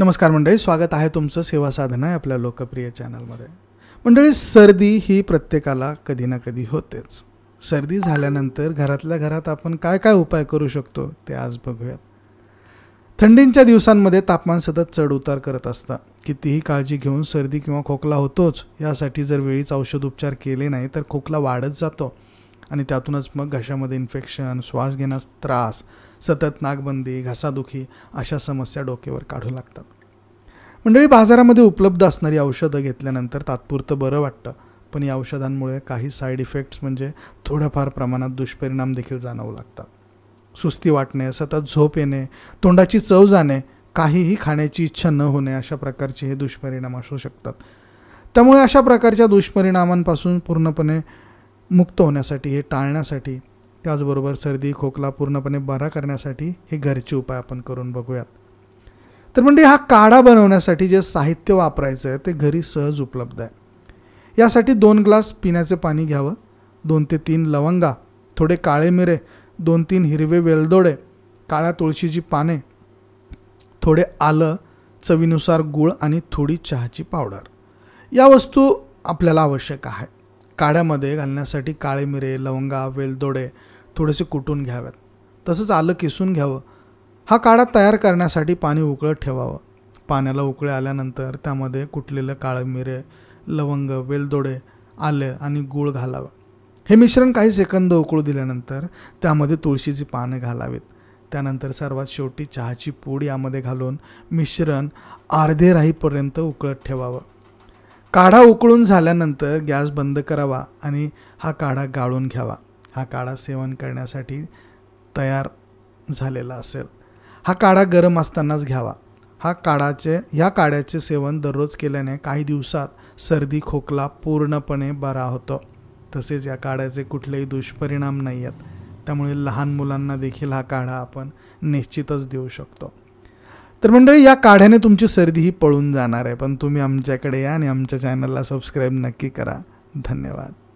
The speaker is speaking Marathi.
नमस्कार मंडळी स्वागत आहे तुमचं सेवा साधना आहे आपल्या लोकप्रिय चॅनलमध्ये मंडळी सर्दी ही प्रत्येकाला कधी ना कधी होतेच सर्दी झाल्यानंतर घरातल्या घरात आपण काय काय उपाय करू शकतो ते आज बघूयात थंडींच्या दिवसांमध्ये तापमान सतत चढ उतार करत असतं कितीही काळजी घेऊन सर्दी किंवा खोकला होतोच यासाठी जर वेळीच औषध उपचार केले नाही तर खोकला वाढत जातो आणि त्यातूनच मग घशामध्ये इन्फेक्शन श्वास घेण्यास त्रास सतत नाकबंदी घसादुखी अशा समस्या डोक्यावर काढू लागतात मंडळी बाजारामध्ये उपलब्ध असणारी औषधं घेतल्यानंतर तात्पुरतं बरं वाटतं पण या औषधांमुळे काही साईड इफेक्ट्स म्हणजे थोड्याफार प्रमाणात दुष्परिणाम देखील जाणवू लागतात सुस्ती वाटणे सतत झोप येणे तोंडाची चव जाणे काहीही खाण्याची इच्छा न होणे अशा प्रकारचे हे दुष्परिणाम असू शकतात त्यामुळे अशा प्रकारच्या दुष्परिणामांपासून पूर्णपणे मुक्त होण्यासाठी हे टाळण्यासाठी त्याचबरोबर सर्दी खोकला पूर्णपणे बरा करण्यासाठी हे घरचे उपाय आपण करून बघूयात तर म्हणजे हा काढा बनवण्यासाठी जे साहित्य वापरायचं आहे ते घरी सहज उपलब्ध आहे यासाठी दोन ग्लास पिण्याचे पाणी घ्यावं दोन ते तीन लवंगा थोडे काळे मिरे दोन तीन हिरवे वेलदोडे काळ्या तुळशीची पाने थोडे आलं चवीनुसार गूळ आणि थोडी चहाची पावडर या वस्तू आपल्याला आवश्यक आहे काढ्यामध्ये घालण्यासाठी काळे मिरे लवंगा वेलदोडे थोडेसे कुटून घ्याव्यात तसंच आलं किसून घ्यावं हा काढा तयार करण्यासाठी पाणी उकळत ठेवावं पाण्याला उकळे आल्यानंतर त्यामध्ये कुटलेलं काळे मिरे लवंग वेलदोडे आलं आणि गूळ घालावं हे मिश्रण काही सेकंद उकळू दिल्यानंतर त्यामध्ये तुळशीची पानं घालावीत त्यानंतर सर्वात शेवटी चहाची पूड यामध्ये घालून मिश्रण अर्धे राहीपर्यंत उकळत ठेवावं काढा उकळून झाल्यानंतर गॅस बंद करावा आणि हा काढा गाळून घ्यावा हा काढा सेवन करण्यासाठी तयार झालेला असेल हा काढा गरम असतानाच घ्यावा हा काढाचे ह्या काढ्याचे सेवन दररोज केल्याने काही दिवसात सर्दी खोकला पूर्णपणे बरा होतो तसेच या काढ्याचे कुठलेही दुष्परिणाम नाही आहेत त्यामुळे लहान मुलांना देखील हा काढा आपण निश्चितच देऊ शकतो तर मंडळी या काढ्याने तुमची सर्दी ही पळून जाणार आहे पण तुम्ही आमच्याकडे या आणि आमच्या चॅनलला सबस्क्राईब नक्की करा धन्यवाद